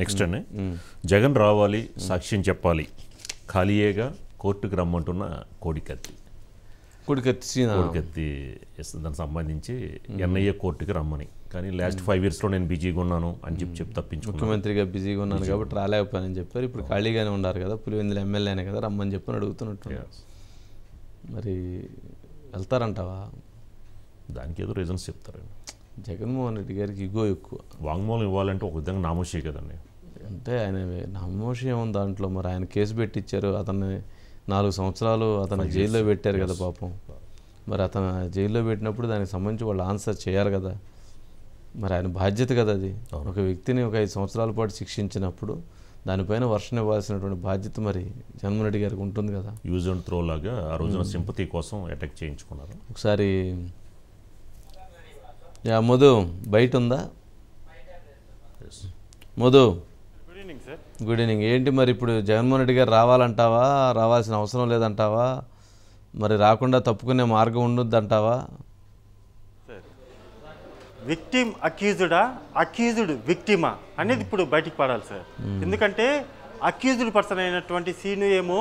Next అండి hmm. eh? hmm. Jagan రావాలి సాక్ష్యం చెప్పాలి ఖాళీయేగా కోర్టుకు రమ్మంటున్న కోడికత్తి కోడికత్తి కోడికత్తి దానికి సంబంధించి hmm. ఎన్ఐఏ కోర్టుకి రమ్మని కానీ లాస్ట్ ఫైవ్ ఇయర్స్లో నేను బిజీగా ఉన్నాను అని చెప్పి చెప్పి తప్పించు ముఖ్యమంత్రిగా బిజీగా ఉన్నాను కాబట్టి రాలేకపోయానని చెప్పారు ఇప్పుడు ఖాళీగానే ఉన్నారు కదా పులివెందుల ఎమ్మెల్యే కదా రమ్మని చెప్పి అడుగుతున్నట్టు మరి వెళ్తారంటావా దానికి ఏదో రీజన్స్ చెప్తారండి జగన్మోహన్ రెడ్డి గారికి ఇగో ఎక్కువ వాంగ్మూలం ఇవ్వాలంటే ఒక విధంగా నామోషి కదండి అంటే ఆయన నామోషి ఏమో దాంట్లో మరి ఆయన కేసు పెట్టించారు అతన్ని నాలుగు సంవత్సరాలు అతను జైల్లో పెట్టారు కదా పాపం మరి అతను జైల్లో పెట్టినప్పుడు దానికి సంబంధించి వాళ్ళు ఆన్సర్ చేయాలి కదా మరి ఆయన బాధ్యత కదా అది ఒక వ్యక్తిని ఒక ఐదు సంవత్సరాల పాటు శిక్షించినప్పుడు దానిపైన వర్షం ఇవ్వాల్సినటువంటి బాధ్యత మరి జగన్మోహన్ గారికి ఉంటుంది కదా యూజ్ అండ్ త్రో లాగా ఆ రోజున hmm. సింపతి కోసం అటాక్ చేయించుకున్నారు ఒకసారి యా మధు బయట ఉందా Madhu good evening sir good evening ఏంటి మరి ఇప్పుడు జగన్మోహన్ రెడ్డి గారు రావాలంటావా రావాల్సిన అవసరం లేదంటావా మరి రాకుండా తప్పుకునే మార్గం అంటావా విక్టిమ్ అక్యూజుడా అక్యూజుడ్ విక్టిమా అనేది hmm. ఇప్పుడు బయటికి పడాలి సార్ hmm. ఎందుకంటే అక్యూజుడ్ పర్సన్ అయినటువంటి సీను ఏమో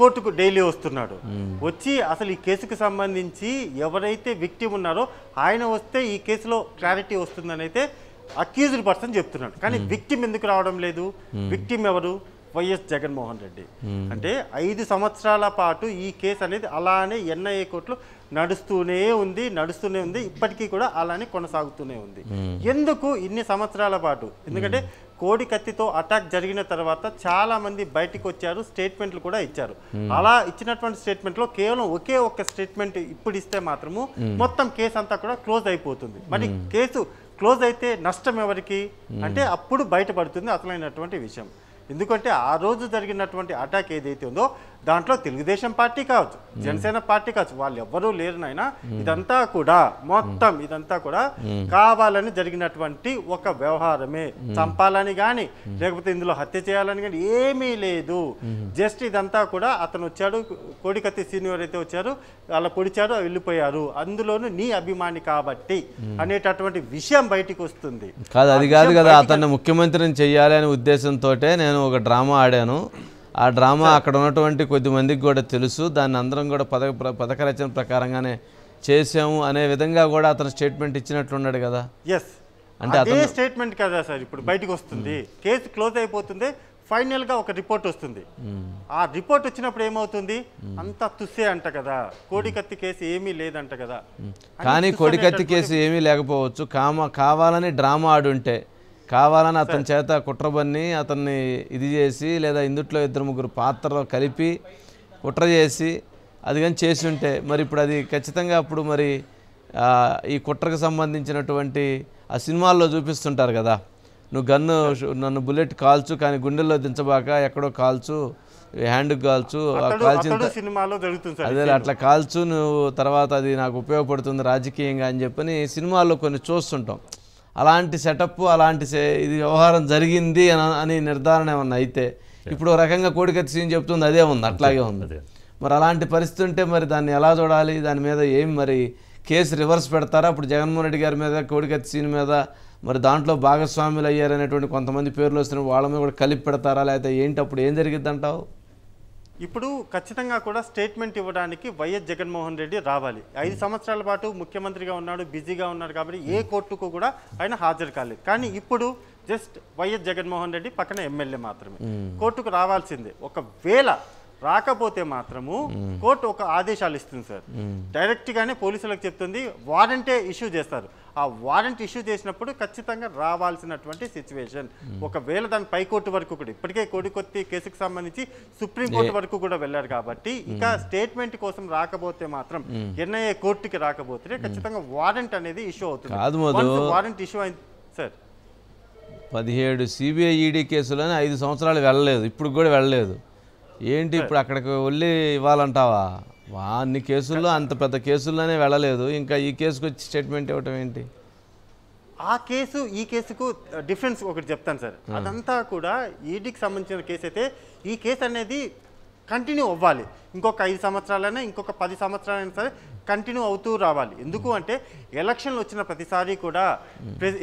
కోర్టుకు డైలీ వస్తున్నాడు వచ్చి అసలు ఈ కేసుకు సంబంధించి ఎవరైతే విక్టిమ్ ఉన్నారో ఆయన వస్తే ఈ కేసులో క్లారిటీ వస్తుందని అయితే అక్యూజ్డ్ పర్సన్ చెప్తున్నాడు కానీ విక్టిమ్ ఎందుకు రావడం లేదు విక్టిమ్ ఎవరు వైఎస్ జగన్మోహన్ రెడ్డి అంటే ఐదు సంవత్సరాల పాటు ఈ కేసు అనేది అలానే ఎన్ఐఏ కోర్టులో నడుస్తూనే ఉంది నడుస్తూనే ఉంది ఇప్పటికీ కూడా అలానే కొనసాగుతూనే ఉంది ఎందుకు ఇన్ని సంవత్సరాల పాటు ఎందుకంటే కోడి కత్తితో అటాక్ జరిగిన తర్వాత చాలా మంది బయటికి వచ్చారు స్టేట్మెంట్లు కూడా ఇచ్చారు hmm. అలా ఇచ్చినటువంటి స్టేట్మెంట్ లో కేవలం ఒకే ఒక్క స్టేట్మెంట్ ఇప్పుడు ఇస్తే మాత్రము hmm. మొత్తం కేసు అంతా కూడా క్లోజ్ అయిపోతుంది మరి hmm. కేసు క్లోజ్ అయితే నష్టం ఎవరికి అంటే అప్పుడు బయటపడుతుంది అసలైనటువంటి విషయం ఎందుకంటే ఆ రోజు జరిగినటువంటి అటాక్ ఏదైతే ఉందో దాంట్లో తెలుగుదేశం పార్టీ కావచ్చు జనసేన పార్టీ కావచ్చు వాళ్ళు ఎవ్వరూ లేరునైనా ఇదంతా కూడా మొత్తం ఇదంతా కూడా కావాలని జరిగినటువంటి ఒక వ్యవహారమే చంపాలని కానీ లేకపోతే ఇందులో హత్య చేయాలని కానీ ఏమీ లేదు జస్ట్ ఇదంతా కూడా అతను వచ్చాడు కోడికత్తి సీనియర్ అయితే వచ్చారు అలా పొడిచారు వెళ్ళిపోయారు అందులోనూ నీ అభిమాని కాబట్టి అనేటటువంటి విషయం బయటికి వస్తుంది కాదు అది కాదు కదా అతన్ని ముఖ్యమంత్రిని చెయ్యాలి అనే ఉద్దేశంతో నేను ఒక డ్రామా ఆడాను ఆ డ్రామా అక్కడ ఉన్నటువంటి కొద్దిమందికి కూడా తెలుసు దాన్ని అందరం కూడా పథక పథక రచన ప్రకారంగానే చేసాము అనే విధంగా కూడా అతను స్టేట్మెంట్ ఇచ్చినట్లున్నాడు కదా ఎస్ అంటే అదే స్టేట్మెంట్ కదా సార్ ఇప్పుడు బయటకు వస్తుంది hmm. కేసు క్లోజ్ అయిపోతుంది ఫైనల్గా ఒక రిపోర్ట్ వస్తుంది hmm. ఆ రిపోర్ట్ వచ్చినప్పుడు ఏమవుతుంది hmm. అంతా తుస్సే అంట కదా కోడికత్తి కేసు ఏమీ లేదంట కదా కానీ కోడికత్తి కేసు ఏమీ లేకపోవచ్చు కామ కావాలని డ్రామా ఆడుంటే కావాలని అతని చేత కుట్ర బన్ని అతన్ని ఇది చేసి లేదా ఇందుట్లో ఇద్దరు ముగ్గురు పాత్రలు కలిపి కుట్ర చేసి అది కానీ చేసి ఉంటే మరి ఇప్పుడు అది ఖచ్చితంగా అప్పుడు మరి ఈ కుట్రకు సంబంధించినటువంటి ఆ సినిమాల్లో చూపిస్తుంటారు కదా నువ్వు గన్ను నన్ను బుల్లెట్ కాల్చు కానీ గుండెల్లో దించబాక ఎక్కడో కాల్చు హ్యాండ్ కాల్చు కాల్చిన సినిమాలో జరుగుతుంది అదే అట్లా కాల్చు నువ్వు తర్వాత అది నాకు ఉపయోగపడుతుంది రాజకీయంగా అని చెప్పని సినిమాల్లో కొన్ని చూస్తుంటాం అలాంటి సెటప్ అలాంటి ఇది వ్యవహారం జరిగింది అని నిర్ధారణ ఏమన్నా అయితే ఇప్పుడు రకంగా కోడికత్తి సీన్ చెప్తుంది అదే ఉంది అట్లాగే ఉంది మరి అలాంటి పరిస్థితి ఉంటే మరి దాన్ని ఎలా చూడాలి దాని మీద ఏం మరి కేసు రివర్స్ పెడతారా అప్పుడు జగన్మోహన్ రెడ్డి గారి మీద కోడికత్తి సీన్ మీద మరి దాంట్లో భాగస్వాములు అయ్యారనేటువంటి కొంతమంది పేర్లు వస్తున్నాయి వాళ్ళ మీద కూడా కలిపి పెడతారా లేకపోతే ఏంటి అప్పుడు ఏం అంటావు ఇప్పుడు ఖచ్చితంగా కూడా స్టేట్మెంట్ ఇవ్వడానికి వైఎస్ జగన్మోహన్ రెడ్డి రావాలి ఐదు hmm. సంవత్సరాల పాటు ముఖ్యమంత్రిగా ఉన్నాడు బిజీగా ఉన్నాడు కాబట్టి ఏ కోర్టుకు కూడా ఆయన హాజరు కాలేదు కానీ ఇప్పుడు జస్ట్ వైఎస్ జగన్మోహన్ రెడ్డి పక్కన ఎమ్మెల్యే మాత్రమే hmm. కోర్టుకు రావాల్సిందే ఒకవేళ రాకపోతే మాత్రము కోర్టు ఒక ఆదేశాలు ఇస్తుంది సార్ డైరెక్ట్గానే పోలీసులకు చెప్తుంది వారంటే ఇష్యూ చేస్తారు ఆ వారెంట్ ఇష్యూ చేసినప్పుడు ఖచ్చితంగా రావాల్సినటువంటి సిచ్యువేషన్ ఒకవేళ దాని పైకోర్టు వరకు కూడా ఇప్పటికే కోడికొత్తి కేసుకు సంబంధించి సుప్రీంకోర్టు వరకు కూడా వెళ్ళారు కాబట్టి ఇక స్టేట్మెంట్ కోసం రాకపోతే మాత్రం ఎన్ఐఏ కోర్టుకి రాకపోతే ఖచ్చితంగా వారెంట్ అనేది ఇష్యూ అవుతుంది వారెంట్ ఇష్యూ అయింది సార్ పదిహేడు సిబిఐ ఈడీ కేసులోనే ఐదు సంవత్సరాలు వెళ్ళలేదు ఇప్పుడు కూడా వెళ్ళలేదు ఏంటి ఇప్పుడు అక్కడికి వెళ్ళి ఇవ్వాలంటావా అన్ని కేసుల్లో అంత పెద్ద కేసుల్లోనే వెళ్ళలేదు ఇంకా ఈ కేసుకు వచ్చి స్టేట్మెంట్ ఇవ్వటం ఏంటి ఆ కేసు ఈ కేసుకు డిఫరెన్స్ ఒకటి చెప్తాను సార్ అదంతా కూడా ఈడీకి సంబంధించిన కేసు అయితే ఈ కేసు అనేది కంటిన్యూ అవ్వాలి ఇంకొక ఐదు సంవత్సరాలైనా ఇంకొక పది సంవత్సరాలైనా సరే కంటిన్యూ అవుతూ రావాలి ఎందుకు అంటే ఎలక్షన్లు వచ్చిన ప్రతిసారి కూడా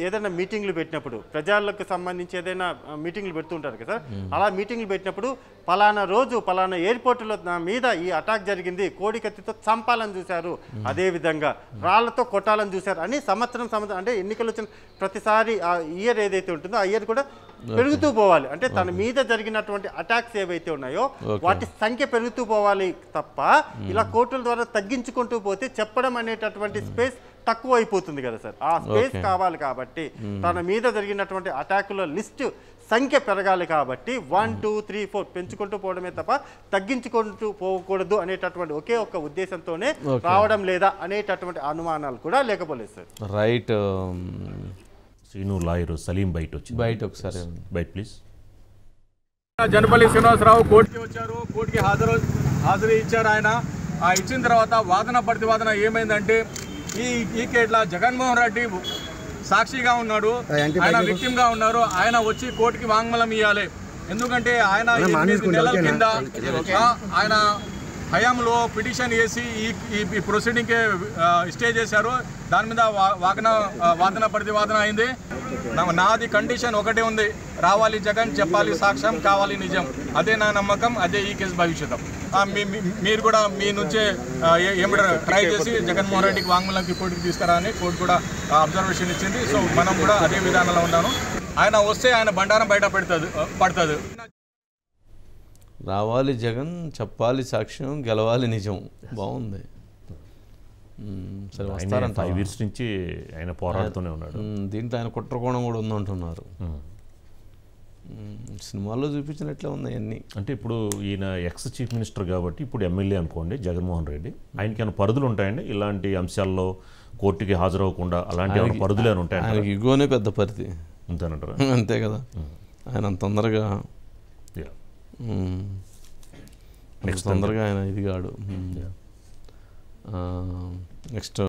ఏదైనా మీటింగ్లు పెట్టినప్పుడు ప్రజలకు సంబంధించి ఏదైనా మీటింగ్లు పెడుతుంటారు కదా అలా మీటింగ్లు పెట్టినప్పుడు పలానా రోజు పలానా ఎయిర్పోర్టులో నా మీద ఈ అటాక్ జరిగింది కోడి కత్తితో చంపాలని చూశారు అదేవిధంగా రాళ్లతో కొట్టాలని చూశారు అని సంవత్సరం సంవత్సరం అంటే ఎన్నికలు వచ్చిన ప్రతిసారి ఆ ఇయర్ ఏదైతే ఉంటుందో ఆ ఇయర్ కూడా పెరుగుతూ పోవాలి అంటే తన మీద జరిగినటువంటి అటాక్స్ ఏవైతే ఉన్నాయో వాటి సంఖ్య పెరుగుతూ పోవాలి తప్ప hmm. ఇలా కోర్టుల ద్వారా తగ్గించుకుంటూ పోతే చెప్పడం అనేటటువంటి hmm. స్పేస్ తక్కువ అయిపోతుంది కదా సార్ ఆ స్పేస్ కావాలి కాబట్టి hmm. తన మీద జరిగినటువంటి అటాకుల లిస్ట్ సంఖ్య పెరగాలి కాబట్టి వన్ టూ త్రీ ఫోర్ పెంచుకుంటూ పోవడమే తప్ప తగ్గించుకుంటూ పోకూడదు అనేటటువంటి ఒకే ఒక ఉద్దేశంతోనే రావడం లేదా అనేటటువంటి అనుమానాలు కూడా లేకపోలేదు sir right um, Srinu lawyer Saleem బయట వచ్చింది బయట ఒకసారి బయట ప్లీజ్ జనపల్లి శ్రీనివాసరావు కోర్టుకి వచ్చారు కోర్టుకి హాజరు హాజరు ఇచ్చారు ఆయన ఆ ఇచ్చిన తర్వాత వాదన ప్రతివాదన ఏమైందంటే ఈ ఈ కేట్ల జగన్మోహన్ రెడ్డి సాక్షిగా ఉన్నాడు ఆయన విక్టిమ్ గా ఉన్నారు ఆయన వచ్చి కోర్టుకి వాంగ్మలం ఇవ్వాలి ఎందుకంటే ఆయన నెలల కింద ఆయన హయాంలో పిటిషన్ వేసి ఈ ఈ ప్రొసీడింగ్కి స్టే చేశారు దాని మీద వాకన వాదన ప్రతివాదన అయింది నాది కండిషన్ ఒకటే ఉంది రావాలి జగన్ చెప్పాలి సాక్ష్యం కావాలి నిజం అదే నా నమ్మకం అదే ఈ కేసు భవిష్యత్తు మీరు కూడా మీ నుంచే ఏమంటారు ట్రై చేసి జగన్మోహన్ రెడ్డికి వాంగ్మూలంకి కోర్టుకి తీసుకురాని కోర్టు కూడా అబ్జర్వేషన్ ఇచ్చింది సో మనం కూడా అదే విధానంలో ఉన్నాను ఆయన వస్తే ఆయన బండారం బయట పెడుతుంది పడుతుంది రావాలి జగన్ చెప్పాలి సాక్ష్యం గెలవాలి నిజం బాగుంది సరే వస్తారంట ఫైవ్ ఇయర్స్ నుంచి ఆయన పోరాడుతూనే ఉన్నాడు దీంట్లో ఆయన కుట్రకోణం కూడా ఉందంటున్నారు సినిమాల్లో చూపించినట్లే ఉన్నాయి అన్ని అంటే ఇప్పుడు ఈయన ఎక్స్ చీఫ్ మినిస్టర్ కాబట్టి ఇప్పుడు ఎమ్మెల్యే అనుకోండి జగన్మోహన్ రెడ్డి ఆయనకి ఏమైనా పరిధులు ఉంటాయండి ఇలాంటి అంశాల్లో కోర్టుకి హాజరవ్వకుండా అలాంటి పరిధులు ఏమైనా ఉంటాయి ఇగోనే పెద్ద పరిధి అంతేనంటారు అంతే కదా ఆయన తొందరగా నెక్స్ట్ తొందరగా ఆయన ఇది కాడు నెక్స్ట్ hmm. ah,